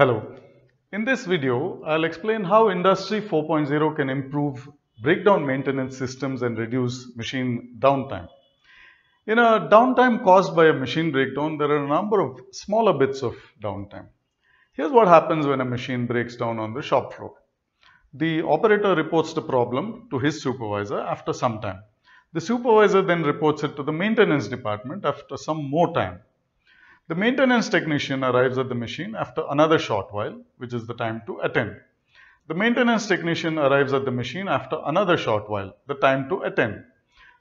Hello. In this video, I'll explain how Industry 4.0 can improve breakdown maintenance systems and reduce machine downtime. In a downtime caused by a machine breakdown, there are a number of smaller bits of downtime. Here's what happens when a machine breaks down on the shop floor. The operator reports the problem to his supervisor after some time. The supervisor then reports it to the maintenance department after some more time. The maintenance technician arrives at the machine after another short while, which is the time to attend. The maintenance technician arrives at the machine after another short while, the time to attend.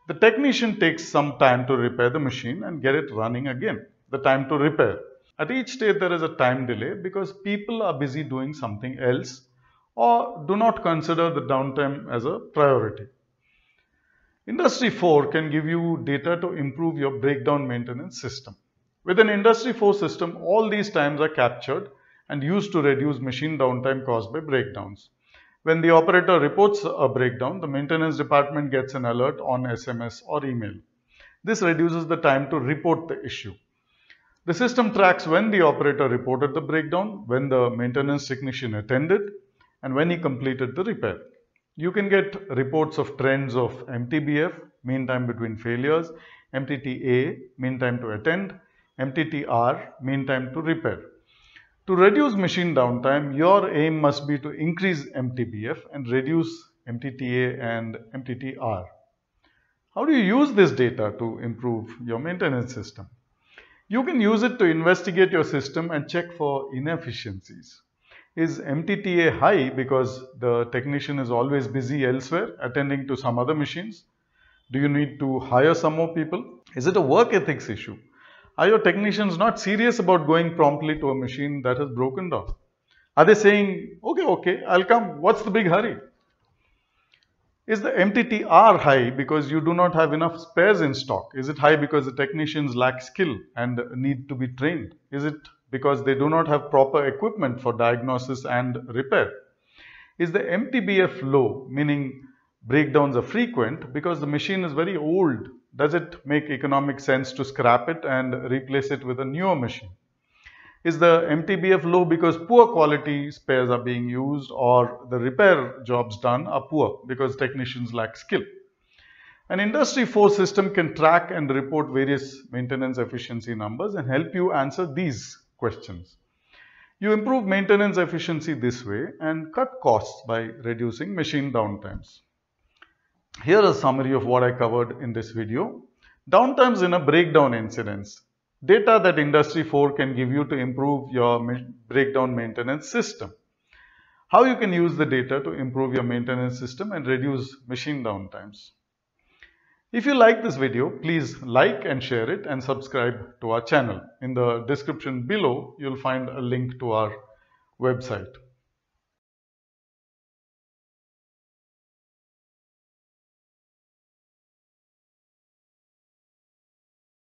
The technician takes some time to repair the machine and get it running again, the time to repair. At each stage there is a time delay because people are busy doing something else or do not consider the downtime as a priority. Industry 4 can give you data to improve your breakdown maintenance system. With an industry 4 system, all these times are captured and used to reduce machine downtime caused by breakdowns. When the operator reports a breakdown, the maintenance department gets an alert on SMS or email. This reduces the time to report the issue. The system tracks when the operator reported the breakdown, when the maintenance technician attended, and when he completed the repair. You can get reports of trends of MTBF, mean time between failures, MTTA, mean time to attend, MTTR, mean time to repair. To reduce machine downtime, your aim must be to increase MTBF and reduce MTTA and MTTR. How do you use this data to improve your maintenance system? You can use it to investigate your system and check for inefficiencies. Is MTTA high because the technician is always busy elsewhere attending to some other machines? Do you need to hire some more people? Is it a work ethics issue? Are your technicians not serious about going promptly to a machine that has broken down? Are they saying, okay, okay, I'll come, what's the big hurry? Is the MTTR high because you do not have enough spares in stock? Is it high because the technicians lack skill and need to be trained? Is it because they do not have proper equipment for diagnosis and repair? Is the MTBF low, meaning breakdowns are frequent because the machine is very old. Does it make economic sense to scrap it and replace it with a newer machine? Is the MTBF low because poor quality spares are being used or the repair jobs done are poor because technicians lack skill? An industry 4 system can track and report various maintenance efficiency numbers and help you answer these questions. You improve maintenance efficiency this way and cut costs by reducing machine downtimes. Here a summary of what I covered in this video. Downtimes in a breakdown incidence. Data that Industry 4 can give you to improve your breakdown maintenance system. How you can use the data to improve your maintenance system and reduce machine downtimes. If you like this video, please like and share it and subscribe to our channel. In the description below, you'll find a link to our website.